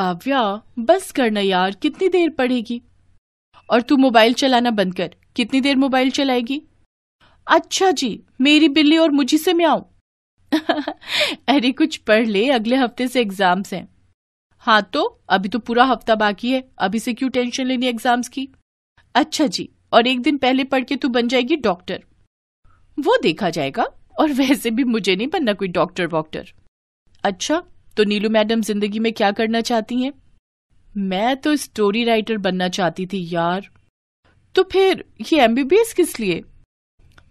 काव्या बस करना यार कितनी देर पढ़ेगी और तू मोबाइल चलाना बंद कर कितनी देर मोबाइल चलाएगी अच्छा जी मेरी बिल्ली और मुझी से म्याऊं अरे कुछ पढ़ ले अगले हफ्ते से एग्जाम्स हैं हाँ तो अभी तो पूरा हफ्ता बाकी है अभी से क्यों टेंशन लेनी एग्जाम्स की अच्छा जी और एक दिन पहले पढ़ के तू बन जाएगी डॉक्टर वो देखा जाएगा और वैसे भी मुझे नहीं बनना कोई डॉक्टर वॉक्टर अच्छा तो नीलू मैडम जिंदगी में क्या करना चाहती हैं मैं तो स्टोरी राइटर बनना चाहती थी यार तो फिर ये एमबीबीएस किस लिए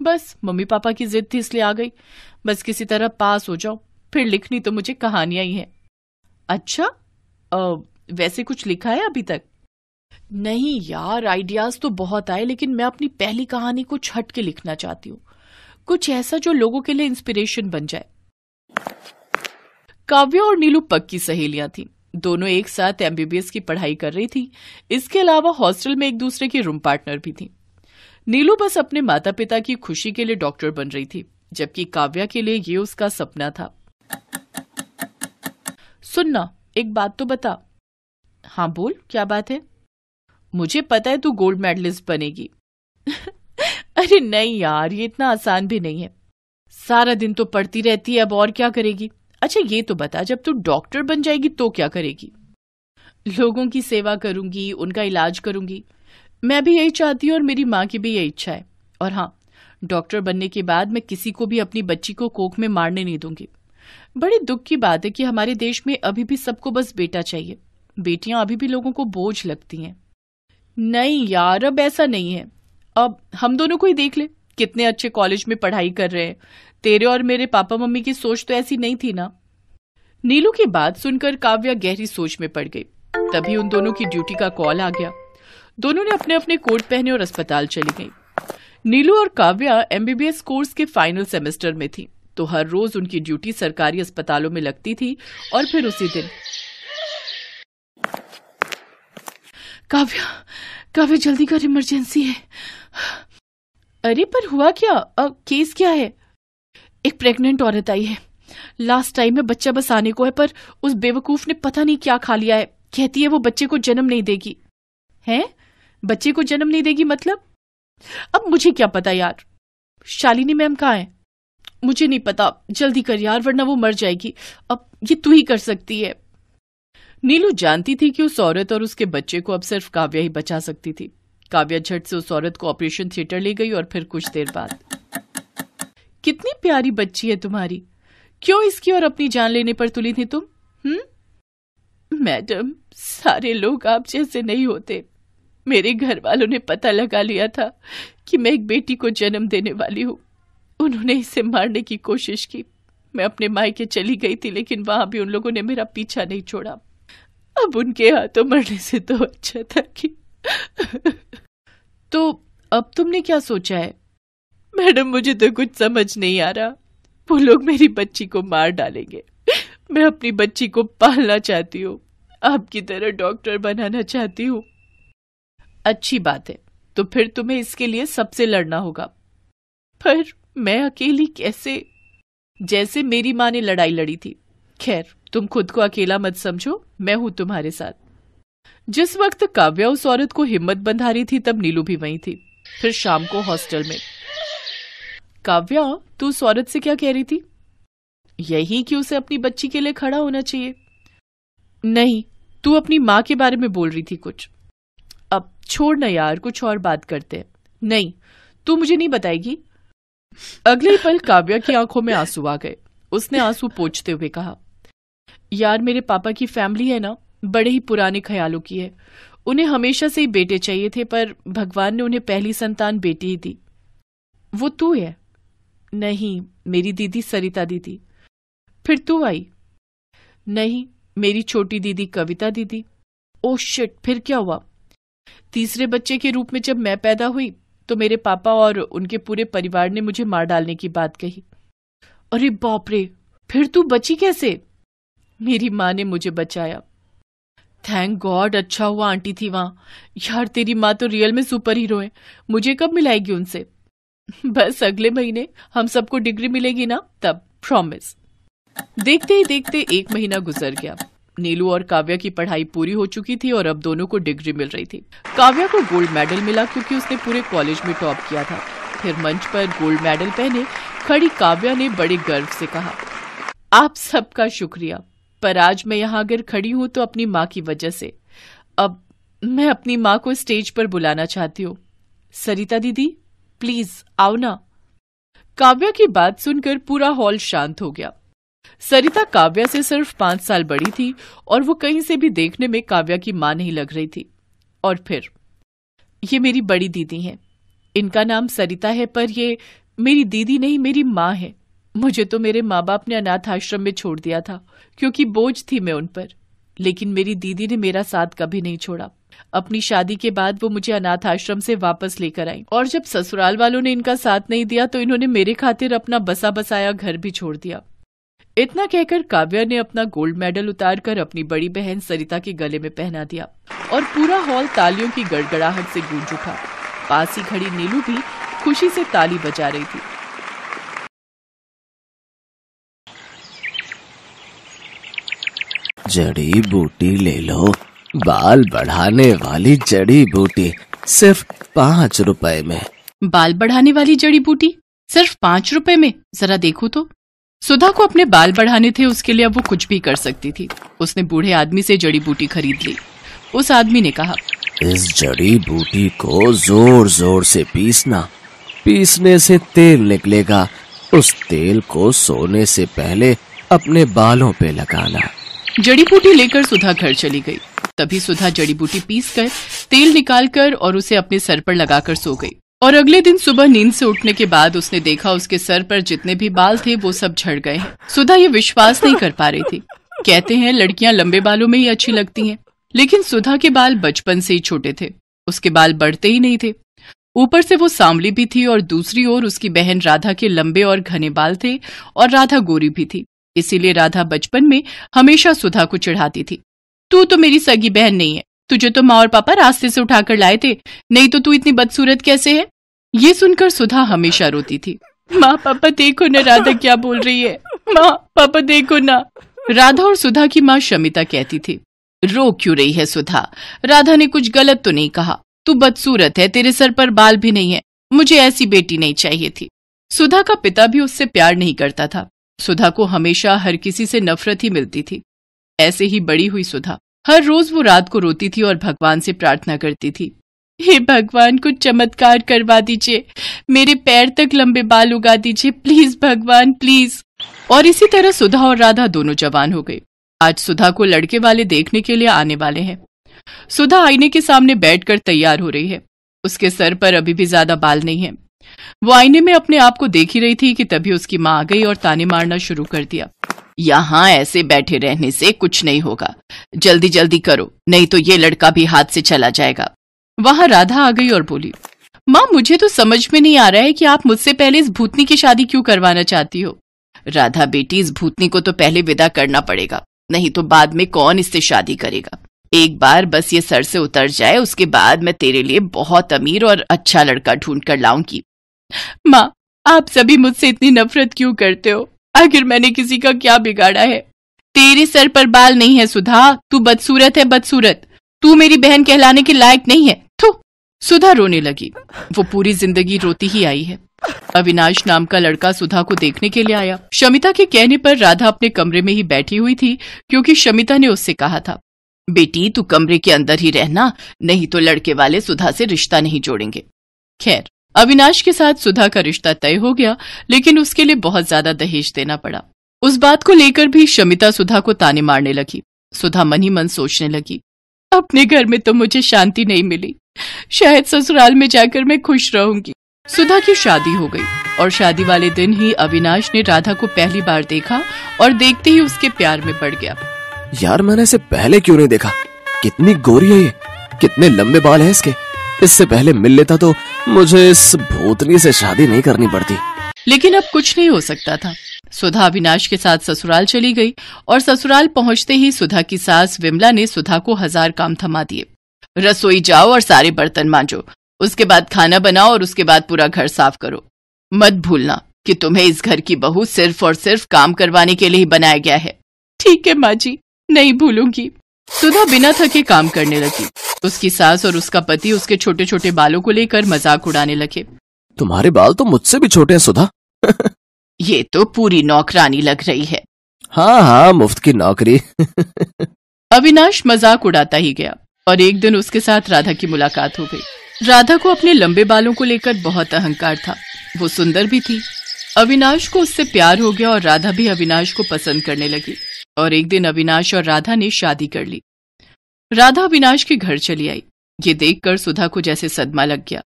बस मम्मी पापा की जिद थी इसलिए आ गई बस किसी तरह पास हो जाओ फिर लिखनी तो मुझे कहानियां ही हैं अच्छा आ, वैसे कुछ लिखा है अभी तक नहीं यार आइडियाज तो बहुत आए लेकिन मैं अपनी पहली कहानी को छट के लिखना चाहती हूँ कुछ ऐसा जो लोगों के लिए इंस्पिरेशन बन जाए काव्या और नीलू पक्की सहेलियां थी दोनों एक साथ एमबीबीएस की पढ़ाई कर रही थी इसके अलावा हॉस्टल में एक दूसरे की रूम पार्टनर भी थी नीलू बस अपने माता पिता की खुशी के लिए डॉक्टर बन रही थी जबकि काव्या के लिए ये उसका सपना था सुनना एक बात तो बता हाँ बोल क्या बात है मुझे पता है तू गोल्ड मेडलिस्ट बनेगी अरे नहीं यार ये इतना आसान भी नहीं है सारा दिन तो पढ़ती रहती है अब और क्या करेगी अच्छा ये तो बता जब तू डॉक्टर बन जाएगी तो क्या करेगी लोगों की सेवा करूंगी उनका इलाज करूंगी मैं भी यही चाहती हूँ और मेरी माँ की भी यही इच्छा है और हाँ डॉक्टर बनने के बाद मैं किसी को भी अपनी बच्ची को कोख में मारने नहीं दूंगी बड़े दुख की बात है कि हमारे देश में अभी भी सबको बस बेटा चाहिए बेटियां अभी भी लोगों को बोझ लगती हैं नहीं यार अब ऐसा नहीं है अब हम दोनों को ही देख ले कितने अच्छे कॉलेज में पढ़ाई कर रहे हैं तेरे और मेरे पापा मम्मी की सोच तो ऐसी नहीं थी ना नीलू की बात सुनकर काव्या गहरी सोच में पड़ गई तभी उन दोनों की ड्यूटी का कॉल आ गया दोनों ने अपने अपने कोट पहने और अस्पताल चली गई नीलू और काव्या एमबीबीएस कोर्स के फाइनल सेमेस्टर में थी तो हर रोज उनकी ड्यूटी सरकारी अस्पतालों में लगती थी और फिर उसी दिन काव्या काव्या जल्दी कर इमरजेंसी है अरे पर हुआ क्या अब केस क्या है एक प्रेग्नेंट औरत आई है लास्ट टाइम में बच्चा बस आने को है पर उस बेवकूफ ने पता नहीं क्या खा लिया है कहती है वो बच्चे को जन्म नहीं देगी हैं बच्चे को जन्म नहीं देगी मतलब अब मुझे क्या पता यार शालिनी मैम कहा है मुझे नहीं पता जल्दी कर यार वरना वो मर जाएगी अब ये तू ही कर सकती है नीलू जानती थी कि उस औरत और उसके बच्चे को अब सिर्फ काव्या ही बचा सकती थी काव्या झट से उस औरत को ऑपरेशन थिएटर ले गई और फिर कुछ देर बाद कितनी प्यारी बच्ची है तुम्हारी क्यों इसकी और अपनी जान लेने पर तुली थी तुम हम्म मैडम सारे लोग आप जैसे नहीं होते मेरे घर वालों ने पता लगा लिया था कि मैं एक बेटी को जन्म देने वाली हूँ उन्होंने इसे मारने की कोशिश की मैं अपने मायके चली गई थी लेकिन वहां भी उन लोगों ने मेरा पीछा नहीं छोड़ा अब उनके हाथों मरने से तो अच्छा था कि तो अब तुमने क्या सोचा है मैडम मुझे तो कुछ समझ नहीं आ रहा वो लोग मेरी बच्ची को मार डालेंगे मैं अपनी बच्ची को पालना चाहती हूँ आपकी तरह डॉक्टर बनाना चाहती हूँ अच्छी बात है तो फिर तुम्हें इसके लिए सबसे लड़ना होगा पर मैं अकेली कैसे जैसे मेरी माँ ने लड़ाई लड़ी थी खैर तुम खुद को अकेला मत समझो मैं हूं तुम्हारे साथ जिस वक्त काव्या उस औरत को हिम्मत बंधा रही थी तब नीलू भी वहीं थी फिर शाम को हॉस्टल में काव्या तू सौरत से क्या कह रही थी यही कि उसे अपनी बच्ची के लिए खड़ा होना चाहिए नहीं तू अपनी माँ के बारे में बोल रही थी कुछ अब छोड़ ना यार कुछ और बात करते हैं नहीं तू मुझे नहीं बताएगी अगले पल काव्या की आंखों में आंसू आ गए उसने आंसू पोछते हुए कहा यार मेरे पापा की फैमिली है ना बड़े ही पुराने ख्यालों की है उन्हें हमेशा से ही बेटे चाहिए थे पर भगवान ने उन्हें पहली संतान बेटी ही दी वो तू है नहीं मेरी दीदी सरिता दीदी फिर तू आई नहीं मेरी छोटी दीदी कविता दीदी ओ शिट फिर क्या हुआ तीसरे बच्चे के रूप में जब मैं पैदा हुई तो मेरे पापा और उनके पूरे परिवार ने मुझे मार डालने की बात कही अरे बाप रे फिर तू बची कैसे मेरी माँ ने मुझे बचाया थैंक गॉड अच्छा हुआ आंटी थी वहां यार तेरी माँ तो रियल में सुपर हीरो है मुझे कब मिलाएगी उनसे बस अगले महीने हम सबको डिग्री मिलेगी ना तब प्रॉमिस देखते ही देखते एक महीना गुजर गया नीलू और काव्या की पढ़ाई पूरी हो चुकी थी और अब दोनों को डिग्री मिल रही थी काव्या को गोल्ड मेडल मिला क्योंकि उसने पूरे कॉलेज में टॉप किया था फिर मंच पर गोल्ड मेडल पहने खड़ी काव्या ने बड़े गर्व से कहा आप सबका शुक्रिया पर आज मैं यहाँ अगर खड़ी हूँ तो अपनी माँ की वजह से अब मैं अपनी माँ को स्टेज पर बुलाना चाहती हूँ सरिता दीदी प्लीज आओ ना काव्या की बात सुनकर पूरा हॉल शांत हो गया सरिता काव्या से सिर्फ पांच साल बड़ी थी और वो कहीं से भी देखने में काव्या की मां नहीं लग रही थी और फिर ये मेरी बड़ी दीदी हैं इनका नाम सरिता है पर ये मेरी दीदी नहीं मेरी माँ है मुझे तो मेरे माँ बाप ने अनाथ आश्रम में छोड़ दिया था क्योंकि बोझ थी मैं उन पर लेकिन मेरी दीदी ने मेरा साथ कभी नहीं छोड़ा अपनी शादी के बाद वो मुझे अनाथ आश्रम से वापस लेकर आई और जब ससुराल वालों ने इनका साथ नहीं दिया तो इन्होंने मेरे खातिर अपना बसा बसाया घर भी छोड़ दिया इतना कहकर काव्या ने अपना गोल्ड मेडल उतारकर अपनी बड़ी बहन सरिता के गले में पहना दिया और पूरा हॉल तालियों की गड़गड़ाहट से गूंज उठा पास ही खड़ी नीलू भी खुशी से ताली बजा रही थी जड़ी बूटी ले लो बाल बढ़ाने वाली जड़ी बूटी सिर्फ पाँच रुपए में बाल बढ़ाने वाली जड़ी बूटी सिर्फ पाँच रुपए में जरा देखो तो सुधा को अपने बाल बढ़ाने थे उसके लिए अब वो कुछ भी कर सकती थी उसने बूढ़े आदमी से जड़ी बूटी खरीद ली उस आदमी ने कहा इस जड़ी बूटी को जोर जोर से पीसना पीसने से तेल निकलेगा उस तेल को सोने से पहले अपने बालों पे लगाना जड़ी बूटी लेकर सुधा घर चली गई तभी सुधा जड़ी बूटी पीस कर तेल निकालकर और उसे अपने सर पर लगाकर सो गई और अगले दिन सुबह नींद से उठने के बाद उसने देखा उसके सर पर जितने भी बाल थे वो सब झड़ गए हैं सुधा ये विश्वास नहीं कर पा रही थी कहते हैं लड़कियां लंबे बालों में ही अच्छी लगती हैं लेकिन सुधा के बाल बचपन से ही छोटे थे उसके बाल बढ़ते ही नहीं थे ऊपर से वो सांवली भी थी और दूसरी ओर उसकी बहन राधा के लंबे और घने बाल थे और राधा गोरी भी थी इसीलिए राधा बचपन में हमेशा सुधा को चिढ़ाती थी तू तो मेरी सगी बहन नहीं है तुझे तो माँ और पापा रास्ते से उठाकर लाए थे नहीं तो तू इतनी बदसूरत कैसे है ये सुनकर सुधा हमेशा रोती थी माँ पापा देखो ना राधा क्या बोल रही है माँ पापा देखो ना राधा और सुधा की माँ शमिता कहती थी रो क्यों रही है सुधा राधा ने कुछ गलत तो नहीं कहा तू बदसूरत है तेरे सर पर बाल भी नहीं है मुझे ऐसी बेटी नहीं चाहिए थी सुधा का पिता भी उससे प्यार नहीं करता था सुधा को हमेशा हर किसी से नफरत ही मिलती थी ऐसे ही बड़ी हुई सुधा हर रोज वो रात को रोती थी और भगवान से प्रार्थना करती थी हे भगवान कुछ चमत्कार करवा दीजिए मेरे पैर तक लंबे बाल उगा दीजिए प्लीज भगवान प्लीज और इसी तरह सुधा और राधा दोनों जवान हो गए आज सुधा को लड़के वाले देखने के लिए आने वाले हैं सुधा आईने के सामने बैठकर तैयार हो रही है उसके सर पर अभी भी ज्यादा बाल नहीं है वो आईने में अपने आप को देख ही रही थी कि तभी उसकी माँ आ गई और ताने मारना शुरू कर दिया यहां ऐसे बैठे रहने से कुछ नहीं होगा जल्दी जल्दी करो नहीं तो ये लड़का भी हाथ से चला जाएगा वहां राधा आ गई और बोली माँ मुझे तो समझ में नहीं आ रहा है कि आप मुझसे पहले इस भूतनी की शादी क्यों करवाना चाहती हो राधा बेटी इस भूतनी को तो पहले विदा करना पड़ेगा नहीं तो बाद में कौन इससे शादी करेगा एक बार बस ये सर से उतर जाए उसके बाद मैं तेरे लिए बहुत अमीर और अच्छा लड़का ढूंढ कर लाऊंगी माँ आप सभी मुझसे इतनी नफरत क्यों करते हो आखिर मैंने किसी का क्या बिगाड़ा है तेरे सर पर बाल नहीं है सुधा तू बदसूरत है बदसूरत तू मेरी बहन कहलाने के लायक नहीं है थो सुधा रोने लगी वो पूरी जिंदगी रोती ही आई है अविनाश नाम का लड़का सुधा को देखने के लिए आया शमिता के कहने पर राधा अपने कमरे में ही बैठी हुई थी क्योंकि शमिता ने उससे कहा था बेटी तू कमरे के अंदर ही रहना नहीं तो लड़के वाले सुधा से रिश्ता नहीं जोड़ेंगे खैर अविनाश के साथ सुधा का रिश्ता तय हो गया लेकिन उसके लिए बहुत ज्यादा दहेज देना पड़ा उस बात को लेकर भी शमिता सुधा को ताने मारने लगी सुधा मन ही मन सोचने लगी अपने घर में तो मुझे शांति नहीं मिली शायद ससुराल में जाकर मैं खुश रहूंगी सुधा की शादी हो गई और शादी वाले दिन ही अविनाश ने राधा को पहली बार देखा और देखते ही उसके प्यार में पड़ गया यार मैंने इसे पहले क्यों नहीं देखा कितनी गोरी है ये कितने लंबे बाल हैं इसके इससे पहले मिल लेता तो मुझे इस भूतनी से शादी नहीं करनी पड़ती लेकिन अब कुछ नहीं हो सकता था सुधा अविनाश के साथ ससुराल चली गई और ससुराल पहुंचते ही सुधा की सास विमला ने सुधा को हजार काम थमा दिए रसोई जाओ और सारे बर्तन मांजो उसके बाद खाना बनाओ और उसके बाद पूरा घर साफ करो मत भूलना कि तुम्हें इस घर की बहू सिर्फ और सिर्फ काम करवाने के लिए ही बनाया गया है ठीक है माँ जी नहीं भूलूंगी सुधा बिना थके काम करने लगी उसकी सास और उसका पति उसके छोटे छोटे बालों को लेकर मजाक उड़ाने लगे तुम्हारे बाल तो मुझसे भी छोटे हैं सुधा ये तो पूरी नौकरानी लग रही है हाँ हाँ मुफ्त की नौकरी अविनाश मजाक उड़ाता ही गया और एक दिन उसके साथ राधा की मुलाकात हो गई राधा को अपने लंबे बालों को लेकर बहुत अहंकार था वो सुंदर भी थी अविनाश को उससे प्यार हो गया और राधा भी अविनाश को पसंद करने लगी और एक दिन अविनाश और राधा ने शादी कर ली राधा अविनाश के घर चली आई ये देखकर सुधा को जैसे सदमा लग गया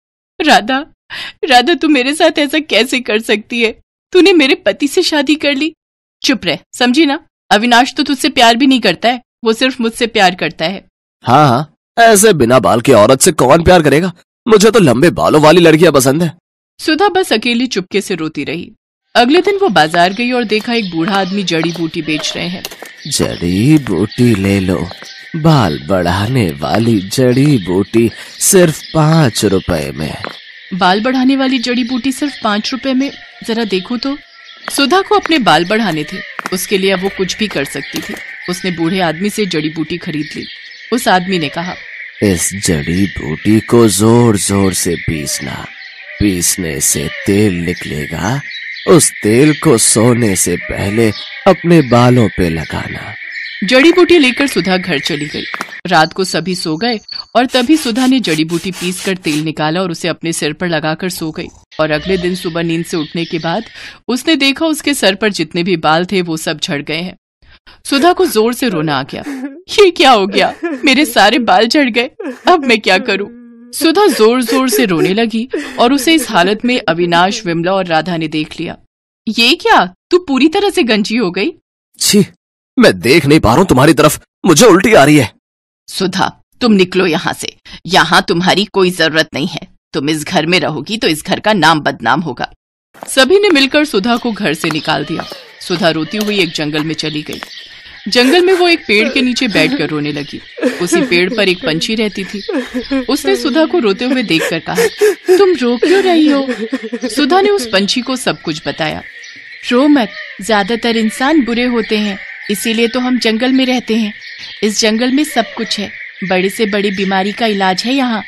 राधा राधा तू मेरे साथ ऐसा कैसे कर सकती है तूने मेरे पति से शादी कर ली चुप रह समझी ना अविनाश तो तुझसे प्यार भी नहीं करता है वो सिर्फ मुझसे प्यार करता है हाँ हाँ ऐसे बिना बाल की औरत से कौन प्यार करेगा मुझे तो लंबे बालों वाली लड़कियां पसंद है सुधा बस अकेली चुपके से रोती रही अगले दिन वो बाजार गई और देखा एक बूढ़ा आदमी जड़ी बूटी बेच रहे हैं जड़ी बूटी ले लो बाल बढ़ाने वाली जड़ी बूटी सिर्फ पाँच रुपए में बाल बढ़ाने वाली जड़ी बूटी सिर्फ पाँच रुपए में जरा देखो तो सुधा को अपने बाल बढ़ाने थे उसके लिए वो कुछ भी कर सकती थी उसने बूढ़े आदमी से जड़ी बूटी खरीद ली उस आदमी ने कहा इस जड़ी बूटी को जोर जोर से पीसना पीसने से तेल निकलेगा उस तेल को सोने से पहले अपने बालों पे लगाना जड़ी बूटी लेकर सुधा घर चली गई रात को सभी सो गए और तभी सुधा ने जड़ी बूटी पीस कर तेल निकाला और उसे अपने सिर पर लगाकर सो गई और अगले दिन सुबह नींद से उठने के बाद उसने देखा उसके सर पर जितने भी बाल थे वो सब झड़ गए हैं सुधा को जोर से रोना आ गया ये क्या हो गया मेरे सारे बाल झड़ गए अब मैं क्या करूँ सुधा जोर जोर से रोने लगी और उसे इस हालत में अविनाश विमला और राधा ने देख लिया ये क्या तू पूरी तरह से गंजी हो गई छी मैं देख नहीं पा रहा हूँ तुम्हारी तरफ मुझे उल्टी आ रही है सुधा तुम निकलो यहाँ से यहाँ तुम्हारी कोई जरूरत नहीं है तुम इस घर में रहोगी तो इस घर का नाम बदनाम होगा सभी ने मिलकर सुधा को घर से निकाल दिया सुधा रोती हुई एक जंगल में चली गई जंगल में वो एक पेड़ के नीचे बैठकर रोने लगी उसी पेड़ पर एक पंछी रहती थी उसने सुधा को रोते हुए देखकर कहा तुम रो क्यों रही हो सुधा ने उस पंछी को सब कुछ बताया रो मत ज्यादातर इंसान बुरे होते हैं इसीलिए तो हम जंगल में रहते हैं इस जंगल में सब कुछ है बड़े से बड़ी बीमारी का इलाज है यहाँ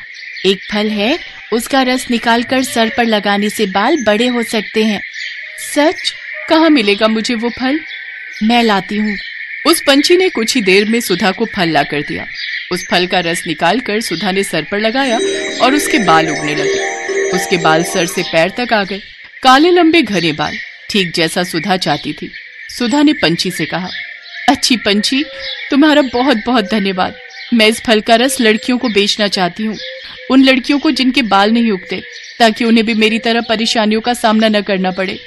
एक फल है उसका रस निकालकर सर पर लगाने से बाल बड़े हो सकते हैं सच कहाँ मिलेगा मुझे वो फल मैं लाती हूँ उस पंछी ने कुछ ही देर में सुधा को फल ला कर दिया उस फल का रस निकाल कर सुधा ने सर पर लगाया और उसके बाल उगने लगे उसके बाल सर से पैर तक आ गए काले लंबे घने बाल ठीक जैसा सुधा चाहती थी सुधा ने पंछी से कहा अच्छी पंछी तुम्हारा बहुत बहुत धन्यवाद मैं इस फल का रस लड़कियों को बेचना चाहती हूँ उन लड़कियों को जिनके बाल नहीं उगते ताकि उन्हें भी मेरी तरह परेशानियों का सामना न करना पड़े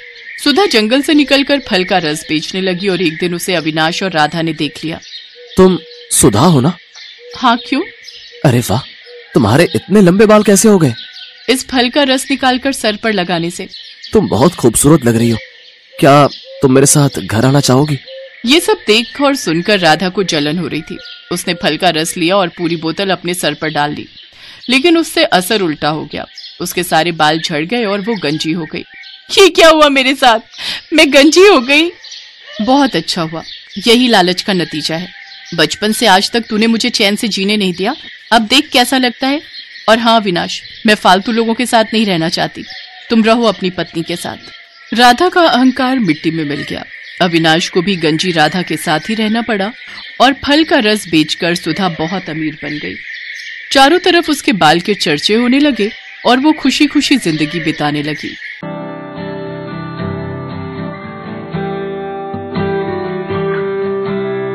सुधा जंगल से निकलकर फल का रस बेचने लगी और एक दिन उसे अविनाश और राधा ने देख लिया तुम सुधा हो ना हाँ क्यों अरे वाह तुम्हारे इतने लंबे बाल कैसे हो गए इस फल का रस निकालकर सर पर लगाने से तुम बहुत खूबसूरत लग रही हो क्या तुम मेरे साथ घर आना चाहोगी ये सब देख और सुनकर राधा को जलन हो रही थी उसने फल का रस लिया और पूरी बोतल अपने सर पर डाल दी लेकिन उससे असर उल्टा हो गया उसके सारे बाल झड़ गए और वो गंजी हो गई ये क्या हुआ मेरे साथ मैं गंजी हो गई बहुत अच्छा हुआ यही लालच का नतीजा है बचपन से आज तक तूने मुझे चैन से जीने नहीं दिया अब देख कैसा लगता है और हाँ विनाश मैं फालतू लोगों के साथ नहीं रहना चाहती तुम रहो अपनी पत्नी के साथ राधा का अहंकार मिट्टी में मिल गया अविनाश को भी गंजी राधा के साथ ही रहना पड़ा और फल का रस बेचकर सुधा बहुत अमीर बन गई चारों तरफ उसके बाल के चर्चे होने लगे और वो खुशी खुशी जिंदगी बिताने लगी